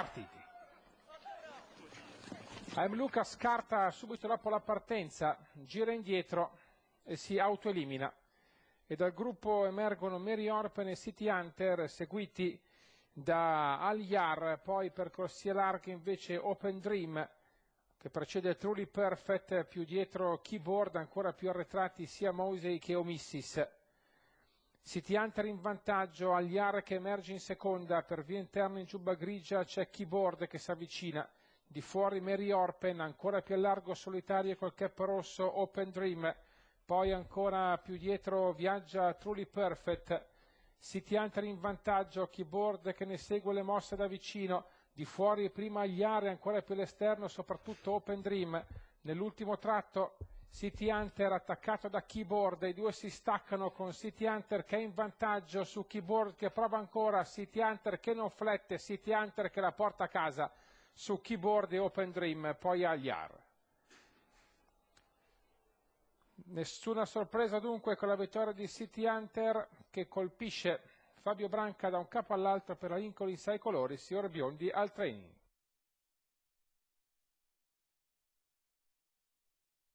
partiti. Aemluca scarta subito dopo la partenza, gira indietro e si autoelimina. E dal gruppo emergono Mary Orpen e City Hunter, seguiti da Al-Yar, poi per corsie larghe invece Open Dream, che precede Truly Perfect, più dietro Keyboard, ancora più arretrati sia Mosey che Omissis. City-Hunter in vantaggio, Agliar che emerge in seconda, per via interna in giubba grigia c'è Keyboard che si avvicina, di fuori Mary Orpen, ancora più a largo solitario col cap rosso Open Dream, poi ancora più dietro viaggia Truly Perfect, City Hunter in vantaggio, Keyboard che ne segue le mosse da vicino, di fuori prima Agliare, ancora più all'esterno, soprattutto Open Dream. Nell'ultimo tratto City Hunter attaccato da Keyboard, i due si staccano con City Hunter che è in vantaggio su Keyboard che prova ancora, City Hunter che non flette, City Hunter che la porta a casa su Keyboard e Open Dream, poi Agliar. Nessuna sorpresa dunque con la vittoria di City Hunter che colpisce Fabio Branca da un capo all'altro per la Lincoln in sei colori, Signor Biondi al training.